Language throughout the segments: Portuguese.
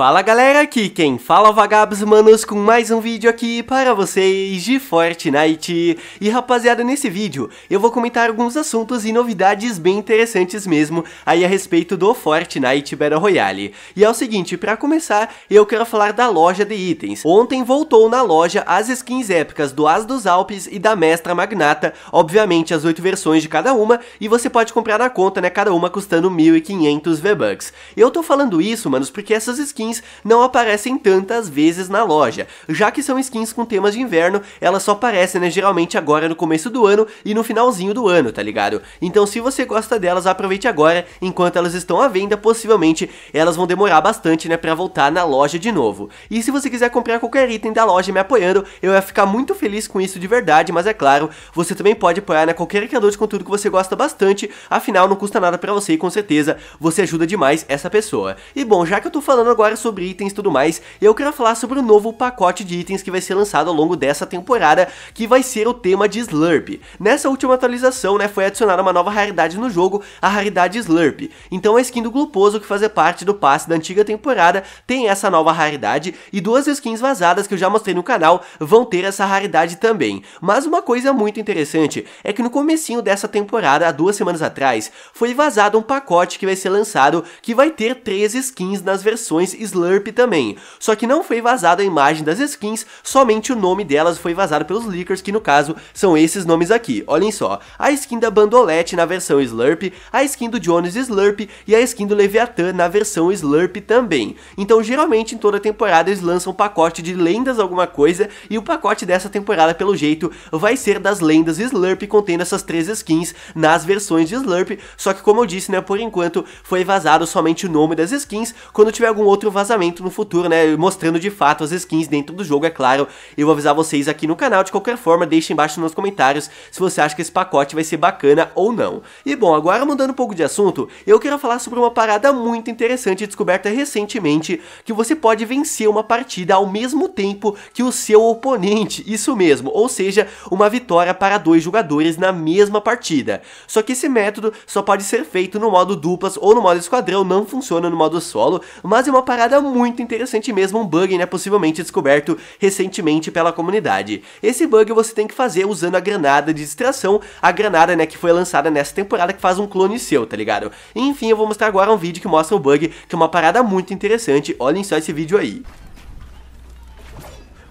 Fala galera, aqui quem fala é Vagabos Manos com mais um vídeo aqui para vocês de Fortnite. E rapaziada, nesse vídeo eu vou comentar alguns assuntos e novidades bem interessantes mesmo aí a respeito do Fortnite Battle Royale. E é o seguinte, para começar eu quero falar da loja de itens. Ontem voltou na loja as skins épicas do As dos Alpes e da Mestra Magnata, obviamente as oito versões de cada uma, e você pode comprar na conta, né, cada uma custando 1.500 V-Bucks. Eu tô falando isso, manos, porque essas skins skins não aparecem tantas vezes na loja. Já que são skins com temas de inverno, elas só aparecem, né, geralmente agora no começo do ano e no finalzinho do ano, tá ligado? Então se você gosta delas, aproveite agora, enquanto elas estão à venda, possivelmente elas vão demorar bastante, né, pra voltar na loja de novo. E se você quiser comprar qualquer item da loja me apoiando, eu ia ficar muito feliz com isso de verdade, mas é claro, você também pode apoiar, né, qualquer criador de conteúdo que você gosta bastante, afinal não custa nada pra você e com certeza você ajuda demais essa pessoa. E bom, já que eu tô falando agora falar sobre itens e tudo mais, eu quero falar sobre o novo pacote de itens que vai ser lançado ao longo dessa temporada, que vai ser o tema de Slurp. Nessa última atualização, né, foi adicionada uma nova raridade no jogo, a raridade Slurp. Então a skin do Gluposo, que fazia parte do passe da antiga temporada, tem essa nova raridade, e duas skins vazadas que eu já mostrei no canal vão ter essa raridade também. Mas uma coisa muito interessante é que no comecinho dessa temporada, há duas semanas atrás, foi vazado um pacote que vai ser lançado que vai ter três skins nas versões Slurp também. Só que não foi vazada a imagem das skins, somente o nome delas foi vazado pelos leakers, que no caso são esses nomes aqui. Olhem só, a skin da Bandolete na versão Slurp, a skin do Jones Slurp e a skin do Leviathan na versão Slurp também. Então geralmente em toda temporada eles lançam um pacote de lendas alguma coisa e o pacote dessa temporada pelo jeito vai ser das lendas Slurp contendo essas três skins nas versões de Slurp, só que como eu disse, né, por enquanto foi vazado somente o nome das skins, quando tiver algum outro vazamento no futuro, né? Mostrando de fato as skins dentro do jogo, é claro. Eu vou avisar vocês aqui no canal. De qualquer forma, deixem embaixo nos comentários se você acha que esse pacote vai ser bacana ou não. E bom, agora mudando um pouco de assunto, eu quero falar sobre uma parada muito interessante descoberta recentemente, que você pode vencer uma partida ao mesmo tempo que o seu oponente, isso mesmo, ou seja, uma vitória para dois jogadores na mesma partida. Só que esse método só pode ser feito no modo duplas ou no modo esquadrão, não funciona no modo solo, mas é uma parada parada muito interessante mesmo, um bug, né, possivelmente descoberto recentemente pela comunidade. Esse bug você tem que fazer usando a granada de distração, a granada, né, que foi lançada nessa temporada que faz um clone seu, tá ligado? Enfim, eu vou mostrar agora um vídeo que mostra o bug, que é uma parada muito interessante, olhem só esse vídeo aí.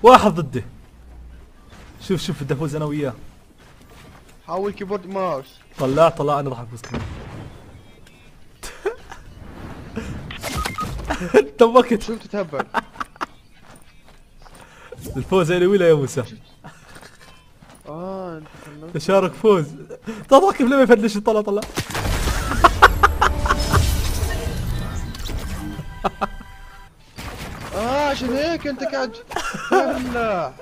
واحد ضده شوف شوف بدي افوز انا é que كيبورد ماوس طلع طلع انا راح افوز كمان توكت شفت تهبل الفوز الي ولا يا موسى اه انت تشارك فوز طلع كيف لما يفلش طلع طلع اه عشان هيك انت قاعد يا بالله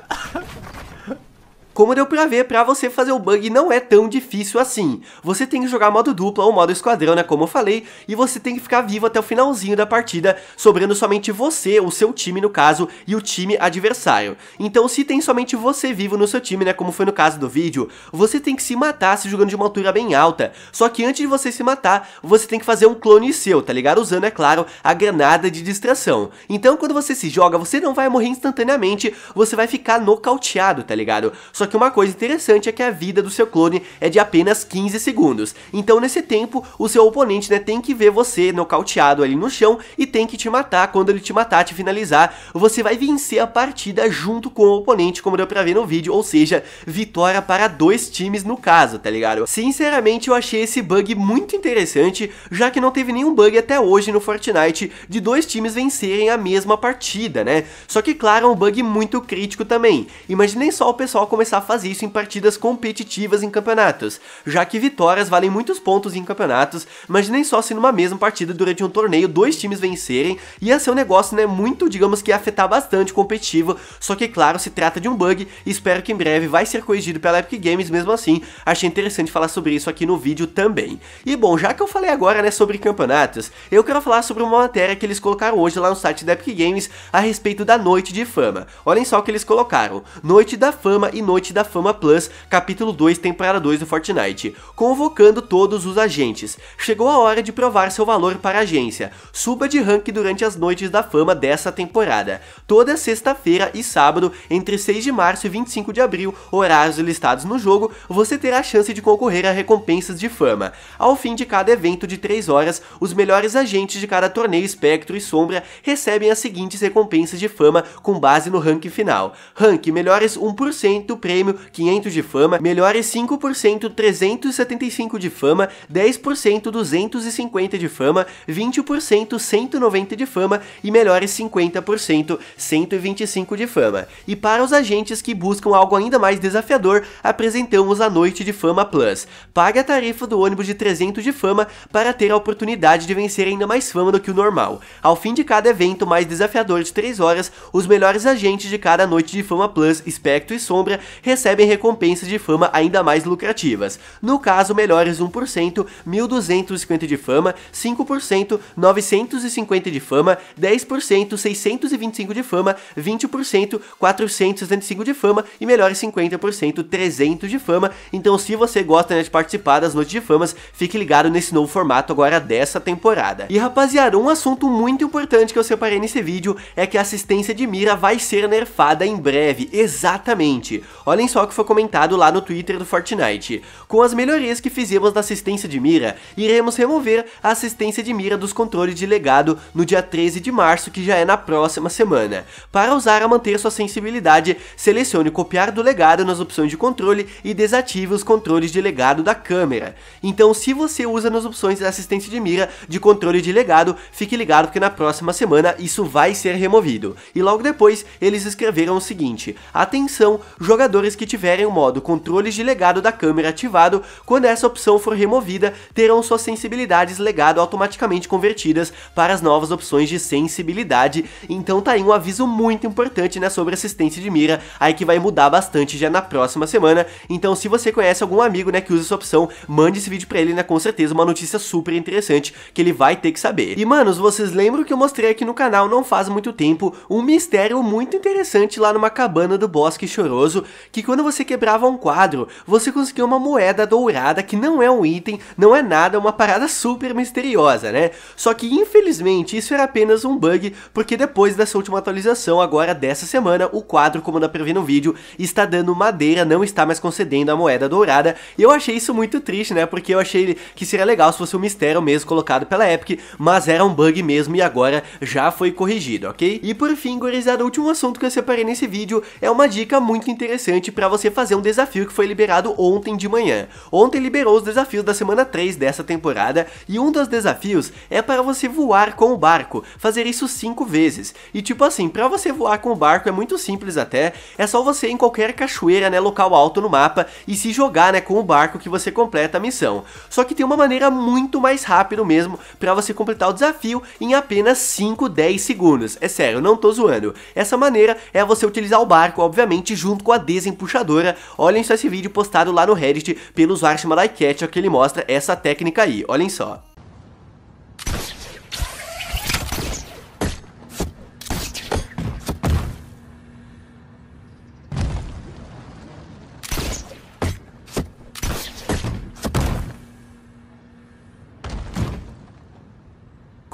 Como deu pra ver, pra você fazer o bug não é tão difícil assim. Você tem que jogar modo dupla ou modo esquadrão, né, como eu falei, e você tem que ficar vivo até o finalzinho da partida, sobrando somente você, o seu time no caso, e o time adversário. Então se tem somente você vivo no seu time, né, como foi no caso do vídeo, você tem que se matar se jogando de uma altura bem alta. Só que antes de você se matar, você tem que fazer um clone seu, tá ligado? Usando, é claro, a granada de distração. Então quando você se joga, você não vai morrer instantaneamente, você vai ficar nocauteado, tá ligado? Só que uma coisa interessante é que a vida do seu clone é de apenas 15 segundos. Então nesse tempo, o seu oponente né, tem que ver você nocauteado ali no chão e tem que te matar. Quando ele te matar, te finalizar, você vai vencer a partida junto com o oponente, como deu pra ver no vídeo, ou seja, vitória para dois times no caso, tá ligado? Sinceramente, eu achei esse bug muito interessante, já que não teve nenhum bug até hoje no Fortnite de dois times vencerem a mesma partida, né? Só que claro, é um bug muito crítico também. Imaginem só o pessoal começar começar a fazer isso em partidas competitivas em campeonatos, já que vitórias valem muitos pontos em campeonatos, mas nem só se numa mesma partida durante um torneio dois times vencerem, ia ser um negócio né, muito, digamos que afetar bastante o competitivo, só que claro, se trata de um bug, e espero que em breve vai ser corrigido pela Epic Games mesmo assim, achei interessante falar sobre isso aqui no vídeo também. E bom, já que eu falei agora né, sobre campeonatos, eu quero falar sobre uma matéria que eles colocaram hoje lá no site da Epic Games a respeito da Noite de Fama. Olhem só o que eles colocaram, Noite da Fama e Noite da Fama Plus, capítulo 2, temporada 2 do Fortnite, convocando todos os agentes. Chegou a hora de provar seu valor para a agência. Suba de rank durante as noites da fama dessa temporada. Toda sexta-feira e sábado, entre 6 de março e 25 de abril, horários listados no jogo, você terá a chance de concorrer a recompensas de fama. Ao fim de cada evento de 3 horas, os melhores agentes de cada torneio Espectro e Sombra recebem as seguintes recompensas de fama com base no rank final. Rank melhores 1% prêmio, 500 de fama, melhores 5%, 375 de fama, 10%, 250 de fama, 20%, 190 de fama e melhores 50%, 125 de fama. E para os agentes que buscam algo ainda mais desafiador, apresentamos a Noite de Fama Plus. Pague a tarifa do ônibus de 300 de fama para ter a oportunidade de vencer ainda mais fama do que o normal. Ao fim de cada evento mais desafiador de 3 horas, os melhores agentes de cada Noite de Fama Plus, Espectro e Sombra recebem recompensas de fama ainda mais lucrativas. No caso, melhores 1%, 1.250 de fama, 5%, 950 de fama, 10%, 625 de fama, 20%, 465 de fama e melhores 50%, 300 de fama. Então, se você gosta né, de participar das noites de famas, fique ligado nesse novo formato agora dessa temporada. E rapaziada, um assunto muito importante que eu separei nesse vídeo é que a assistência de mira vai ser nerfada em breve, exatamente. Olha Olhem só o que foi comentado lá no Twitter do Fortnite. Com as melhorias que fizemos na assistência de mira, iremos remover a assistência de mira dos controles de legado no dia 13 de março, que já é na próxima semana. Para usar a manter sua sensibilidade, selecione copiar do legado nas opções de controle e desative os controles de legado da câmera. Então, se você usa nas opções de assistência de mira de controle de legado, fique ligado que na próxima semana isso vai ser removido. E logo depois, eles escreveram o seguinte, atenção, jogador jogadores que tiverem o modo controles de legado da câmera ativado, quando essa opção for removida, terão suas sensibilidades legado automaticamente convertidas para as novas opções de sensibilidade, então tá aí um aviso muito importante né, sobre assistência de mira, aí que vai mudar bastante já na próxima semana, então se você conhece algum amigo né, que usa essa opção, mande esse vídeo pra ele, né, com certeza uma notícia super interessante que ele vai ter que saber. E manos, vocês lembram que eu mostrei aqui no canal não faz muito tempo um mistério muito interessante lá numa cabana do bosque choroso que quando você quebrava um quadro, você conseguia uma moeda dourada que não é um item, não é nada, é uma parada super misteriosa, né? Só que infelizmente isso era apenas um bug, porque depois dessa última atualização, agora dessa semana, o quadro, como dá pra ver no vídeo, está dando madeira, não está mais concedendo a moeda dourada, e eu achei isso muito triste, né? Porque eu achei que seria legal se fosse um mistério mesmo colocado pela Epic, mas era um bug mesmo e agora já foi corrigido, ok? E por fim, gurizada, o último assunto que eu separei nesse vídeo é uma dica muito interessante importante para você fazer um desafio que foi liberado ontem de manhã. Ontem liberou os desafios da semana 3 dessa temporada e um dos desafios é para você voar com o barco, fazer isso 5 vezes. E tipo assim, para você voar com o barco é muito simples até, é só você ir em qualquer cachoeira, né, local alto no mapa e se jogar, né, com o barco que você completa a missão. Só que tem uma maneira muito mais rápida mesmo para você completar o desafio em apenas 5, 10 segundos. É sério, não tô zoando. Essa maneira é você utilizar o barco, obviamente, junto com a desenvolvimento em puxadora, olhem só esse vídeo postado lá no Reddit pelo usuário chamado que ele mostra essa técnica aí, olhem só.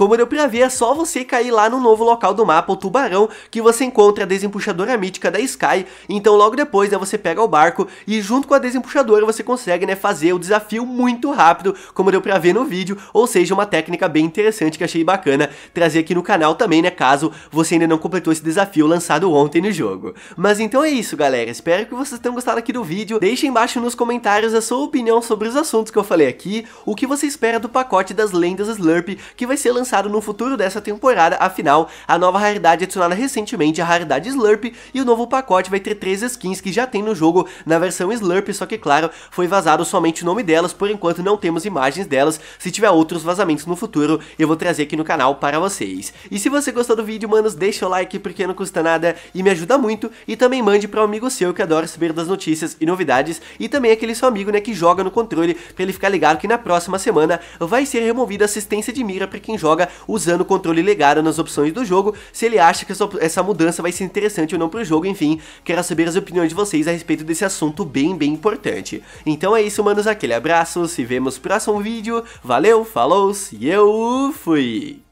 Como deu pra ver, é só você cair lá no novo local do mapa, o Tubarão, que você encontra a desempuxadora mítica da Sky, então logo depois, né, você pega o barco e junto com a desempuxadora você consegue, né, fazer o desafio muito rápido, como deu pra ver no vídeo, ou seja, uma técnica bem interessante que achei bacana trazer aqui no canal também, né, caso você ainda não completou esse desafio lançado ontem no jogo. Mas então é isso, galera, espero que vocês tenham gostado aqui do vídeo, deixem embaixo nos comentários a sua opinião sobre os assuntos que eu falei aqui, o que você espera do pacote das lendas Slurp que vai ser lançado no futuro dessa temporada, afinal, a nova raridade é adicionada recentemente, é a raridade Slurp, e o novo pacote vai ter três skins que já tem no jogo na versão Slurp, só que claro, foi vazado somente o nome delas, por enquanto não temos imagens delas, se tiver outros vazamentos no futuro, eu vou trazer aqui no canal para vocês. E se você gostou do vídeo, manos, deixa o like porque não custa nada e me ajuda muito, e também mande para um amigo seu que adora saber das notícias e novidades, e também aquele seu amigo, né, que joga no controle, para ele ficar ligado que na próxima semana vai ser removida assistência de mira para quem joga joga usando o controle legado nas opções do jogo, se ele acha que essa, essa mudança vai ser interessante ou não pro jogo, enfim, quero saber as opiniões de vocês a respeito desse assunto bem, bem importante. Então é isso, manos, aquele abraço, se vemos no próximo vídeo, valeu, falou e eu fui!